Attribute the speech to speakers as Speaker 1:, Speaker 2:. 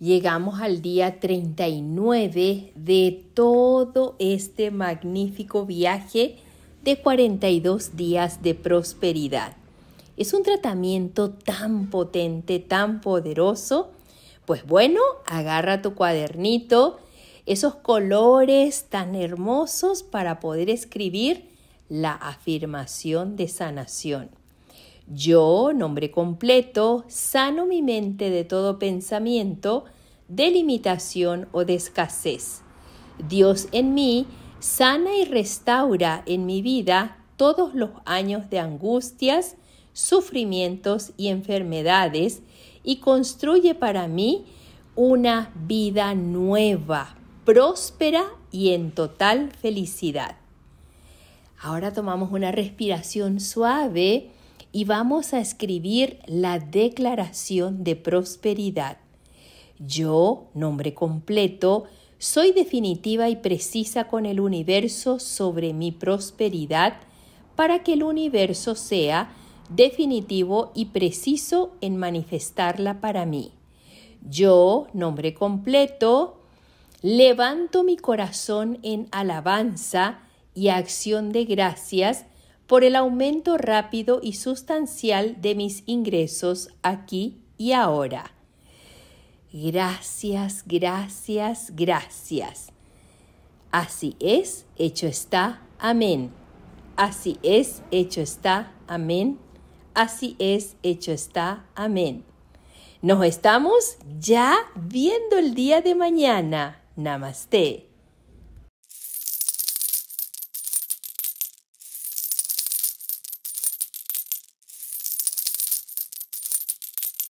Speaker 1: Llegamos al día 39 de todo este magnífico viaje de 42 días de prosperidad. Es un tratamiento tan potente, tan poderoso. Pues bueno, agarra tu cuadernito, esos colores tan hermosos para poder escribir la afirmación de sanación. Yo, nombre completo, sano mi mente de todo pensamiento de limitación o de escasez. Dios en mí sana y restaura en mi vida todos los años de angustias, sufrimientos y enfermedades y construye para mí una vida nueva, próspera y en total felicidad. Ahora tomamos una respiración suave y vamos a escribir la declaración de prosperidad. Yo, nombre completo, soy definitiva y precisa con el universo sobre mi prosperidad para que el universo sea definitivo y preciso en manifestarla para mí. Yo, nombre completo, levanto mi corazón en alabanza y acción de gracias por el aumento rápido y sustancial de mis ingresos aquí y ahora. Gracias, gracias, gracias. Así es, hecho está, amén. Así es, hecho está, amén. Así es, hecho está, amén. Nos estamos ya viendo el día de mañana. Namaste.